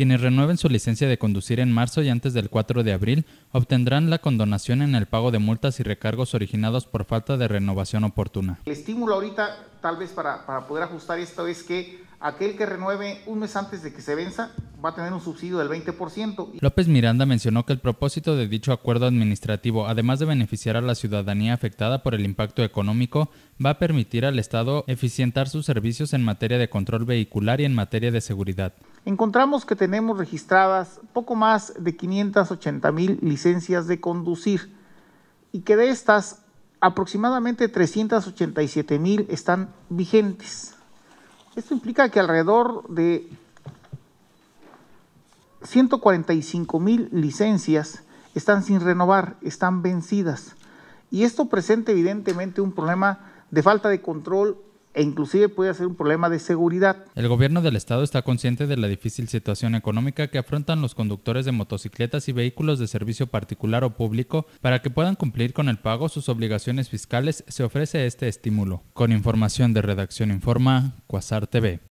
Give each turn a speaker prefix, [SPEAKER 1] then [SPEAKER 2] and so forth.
[SPEAKER 1] Quienes renueven su licencia de conducir en marzo y antes del 4 de abril obtendrán la condonación en el pago de multas y recargos originados por falta de renovación oportuna
[SPEAKER 2] tal vez para, poder ajustar esto es que aquel que renueve un mes antes de que se venza va a tener un subsidio del 20%.
[SPEAKER 1] López Miranda mencionó que el propósito de dicho acuerdo administrativo, además de beneficiar a la ciudadanía afectada por el impacto económico, va a permitir al Estado eficientar sus servicios en materia de control vehicular y en materia de seguridad.
[SPEAKER 2] Encontramos que tenemos registradas poco más de 580 mil licencias de conducir y que de estas aproximadamente 387 mil están vigentes. Esto implica que alrededor de 145 mil licencias están sin renovar, están vencidas. Y esto presenta evidentemente un problema de falta de control e inclusive puede ser un problema de seguridad.
[SPEAKER 1] El gobierno del estado está consciente de la difícil situación económica que afrontan los conductores de motocicletas y vehículos de servicio particular o público para que puedan cumplir con el pago sus obligaciones fiscales se ofrece este estímulo. Con información de Redacción Informa, Cuasar TV.